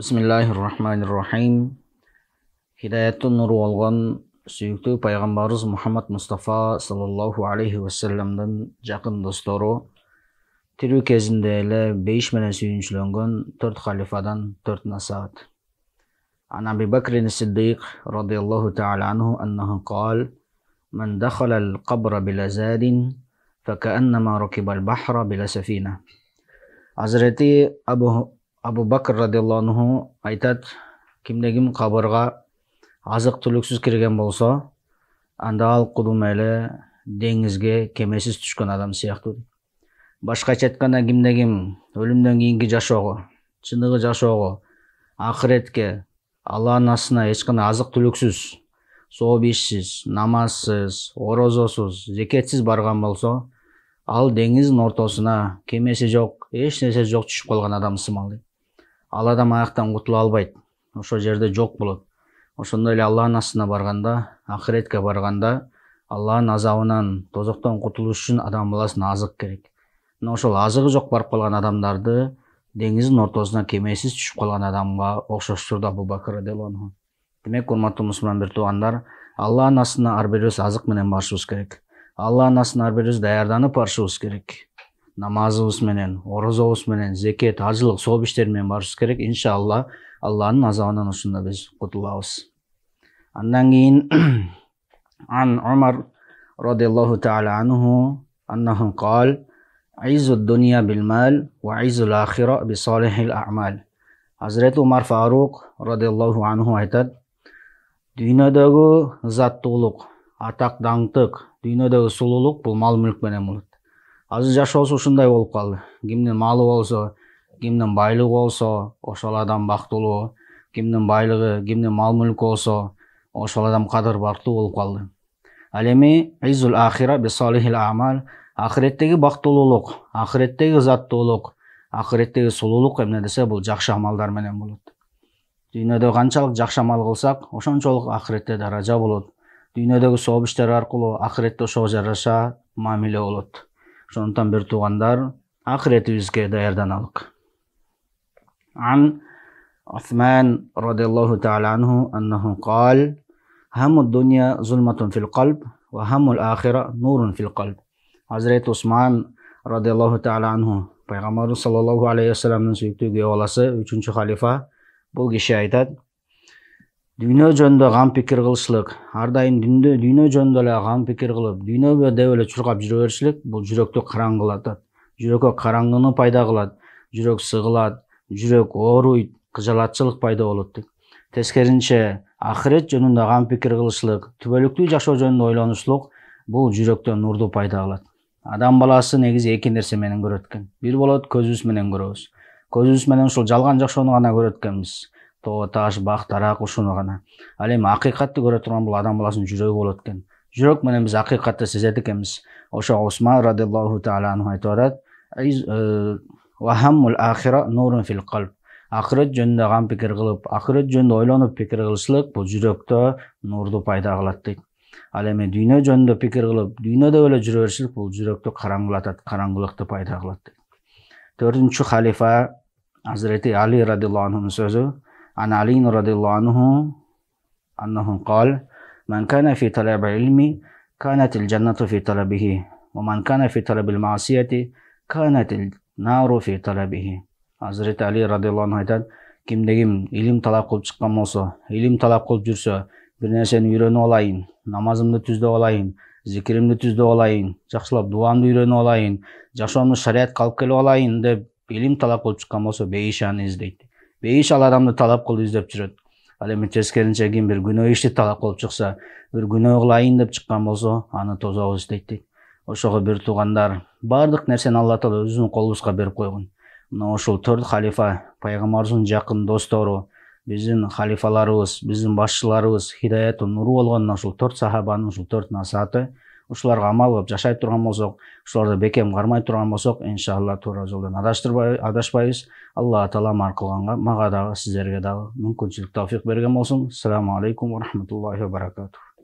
بسم الله الرحمن الرحيم هداية النور والغن سيكتو پیغمبرز محمد مصطفى صلى الله عليه وسلم دن جاقن دستورو ترو كزن ديلة بيش من سيونش لنغن ترت خليفة دن ترت نسات عن أبي بكر الصديق رضي الله تعالى عنه أنه قال من دخل القبر بلا زاد فكأنما ركب البحر بلا سفينة حضرت أبو абу бакр радиаллаху анху айтат кимде ким кабырга азык түлүксүз кирген болсо анда ал кудум эле деңизге кемесиз түшкөн адам сыяктуу башкача айтканда кимде ким өлүмдөн кийинки жашоого чыныгы жашоого акыретке алланын астына эч кандай азык түлүксүз сооп ишсиз намазсыз орозосуз зекетсиз барган болсо ал деңиздин ортосуна кемеси жок эч нерсеси жок түшүп калган адам сымал дейт ал адам аяқтан құтыла албайды ошол жерде жоқ болот ошондой эле алланын астына барганда ахиретке барганда алланын азабынан тозоктон кутулуш үчүн адам баласына азык керек мына ошол азыгы жок барып калган адамдарды деңиздин ортосуна кемесиз түшүп калган адамга окшоштурду абу бакыр анху демек урматтуу мусулман бир туугандар алланын астына ар бирибиз азык менен барышыбыз керек алланын астына ар бирибиз даярданып барышыбыз керек намазыбыз менен оразабыз менен зекет ажылык сол иштери менен барышыбыз керек иншалла алланын азабынан ушунда биз кутулабыз андан кийин ан умар радиаллаху таала анху аннаху кал عز الدنيا ва وعز ахира بصالح الأعمال амал عمر умар фарук радиаллаху анху айтат дүйнөдөгү заттуулук атак даңктык дүйнөдөгү сулуулук бул мал мүлк менен болот азыр жашоосу ушундай болуп калды кимдин малы болсо кимдин байлыгы болсо ошол адам бактылуу кимдин байлыгы кимдин мал мүлкү болсо ошол адам кадыр бактуу болуп калды ал эми изул ахира амал акыреттеги бактылуулук акыреттеги ызаттуулук акыреттеги сулуулук эмне десе бул жакшы амалдар менен болот дүйнөдө канчалык жакшы амал кылсак ошончолук акыретте даража болот дүйнөдөгү сооп иштер аркылуу акыретте ошого жараша мамиле болот ошондуктан бир туугандар акыретибизге даярдана алык عن عثمان رضي الله تعالى عنه أنه قال هم الدنيا ظلمة في القلب وهم الآخرة نور في القلب حضرت عثمان رضي الله تعالى عنه Пайғамбарымыз саллаллаху алейхи вассаламның сүйікті күйеу баласы үшінші халифа бұл кеше айтады дүйнө жөнүндө кам пикир кылышлык ар дайым дүйнө жөнүндө эле кам пикир кылып дүйнөгө деп эле чуркап жүрө беришилик бул жүрөктү караңгылатат жүрөккө караңгыны пайда кылат жүрөк сыгылат жүрөк ооруйт кыжалатчылык пайда болот деп тескерисинче акырет жөнүндө кам пикир кылышлык түбөлүктүү жашоо жөнүндө ойлонушлук бул жүрөктө нурду пайда кылат адам баласы негизи эки нерсе менен көрөт экен бир болот көзүбүз менен көрөбүз көзүбүз менен ушул жалган жашоону гана көрөт экенбиз тоо таш бак дарак ушуну гана ал эми акыйкатты көрө турган бул адам баласынын жүрөгү болот экен жүрөк менен биз акыйкатты сезет экенбиз ошо усман радиллаху таала анху айтып атат э, акырет жөнүндө кам пикир кылып акырет жөнүндө ойлонуп пикир кылышлык бул жүрөктө нурду пайда кылат дейт ал эми дүйнө жөнүндө пикир кылып дүйнөдө эле жүрө беришлик бул жүрөктү караңгылатат караңгылыкты пайда кылат дейт төртүнчү халифа азирети али радиллаху анхунун сөзү عن علي رضي الله عنه أنه قال من كان في طلب العلم كانت الجنة في طلبه ومن كان في طلب المعصية كانت النار في طلبه حضرت علي رضي الله عنه айтады илим талап кылып чыккан болсо илим талап кылып жүрсө бир нерсени үйрөнүп алайын намазымды түздөп алайын зикиримди түздөп алайын жакшылап дубамды үйрөнүп алайын жашоомду шариятка алып келип алайын деп илим талап кылып чыккан болсо бейишаны бейиш ал адамды талап кылып издеп жүрөт ал эми тескерисинче ким бир күнөө ишти талап кылып чыкса бир күнөө кылайын деп чыккан болсо аны тозогу издейт дейт ошого бир туугандар баардык нерсени алла таала өзүбүздүн колубузга берип койгон мына ушул төрт халифа пайгамбарыбыздын жакын достору биздин халифаларыбыз биздин башчыларыбыз хидаятын нуру болгон на ушул төрт сахабанын ушул төрт насааты ушуларга амал кылып жашай турган болсок ушуларды бекем кармай турган болсок иншалла туура жолдон адашпайбыз алла таалам кылганга мага дагы сиздерге дагы мүмкүнчүлүк тавфик берген болсын. ассаламу алейкум ва рахматуллахи ва баракатух